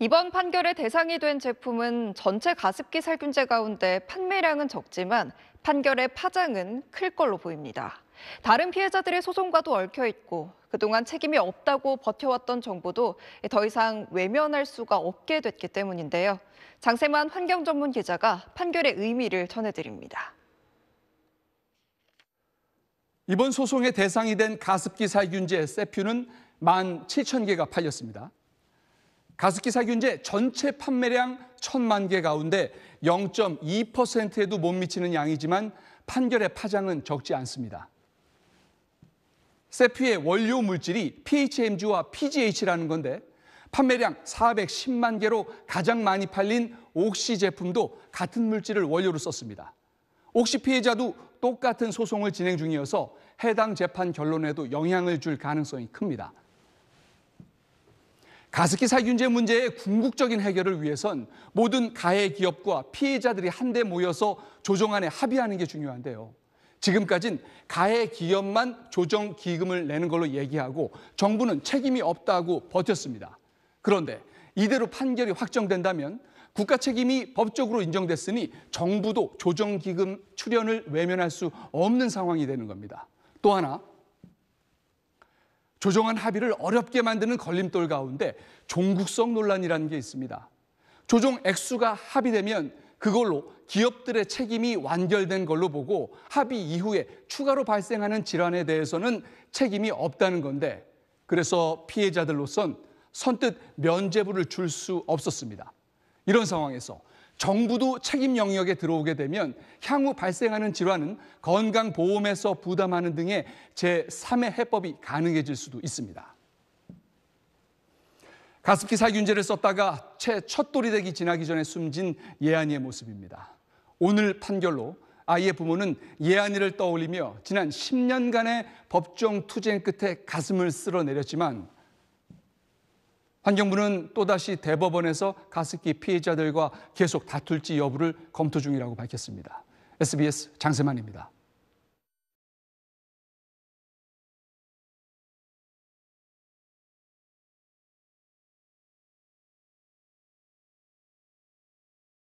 이번 판결의 대상이 된 제품은 전체 가습기 살균제 가운데 판매량은 적지만 판결의 파장은 클 걸로 보입니다. 다른 피해자들의 소송과도 얽혀 있고 그동안 책임이 없다고 버텨왔던 정부도 더 이상 외면할 수가 없게 됐기 때문인데요. 장세만 환경 전문 기자가 판결의 의미를 전해드립니다. 이번 소송의 대상이 된 가습기 살균제 세퓨는 1 7 0 0 0 개가 팔렸습니다. 가습기 살균제 전체 판매량 천만 개 가운데 0.2%에도 못 미치는 양이지만 판결의 파장은 적지 않습니다. 세피의 원료 물질이 PHMG와 PGH라는 건데 판매량 410만 개로 가장 많이 팔린 옥시 제품도 같은 물질을 원료로 썼습니다. 옥시 피해자도 똑같은 소송을 진행 중이어서 해당 재판 결론에도 영향을 줄 가능성이 큽니다. 가습기 살균제 문제의 궁극적인 해결을 위해선 모든 가해 기업과 피해자들이 한데 모여서 조정안에 합의하는 게 중요한데요. 지금까진 가해 기업만 조정 기금을 내는 걸로 얘기하고 정부는 책임이 없다고 버텼습니다. 그런데 이대로 판결이 확정된다면 국가 책임이 법적으로 인정됐으니 정부도 조정 기금 출연을 외면할 수 없는 상황이 되는 겁니다. 또 하나 조정한 합의를 어렵게 만드는 걸림돌 가운데 종국성 논란이라는 게 있습니다. 조정 액수가 합의되면 그걸로 기업들의 책임이 완결된 걸로 보고 합의 이후에 추가로 발생하는 질환에 대해서는 책임이 없다는 건데 그래서 피해자들로선 선뜻 면제부를 줄 수 없었습니다. 이런 상황에서 정부도 책임 영역에 들어오게 되면 향후 발생하는 질환은 건강보험에서 부담하는 등의 제3의 해법이 가능해질 수도 있습니다. 가습기 살균제를 썼다가 채 첫돌이 되기 지나기 전에 숨진 예안이의 모습입니다. 오늘 판결로 아이의 부모는 예안이를 떠올리며 지난 10년간의 법정 투쟁 끝에 가슴을 쓸어내렸지만 환경부는 또다시 대법원에서 가습기 피해자들과 계속 다툴지 여부를 검토 중이라고 밝혔습니다. SBS 장세만입니다.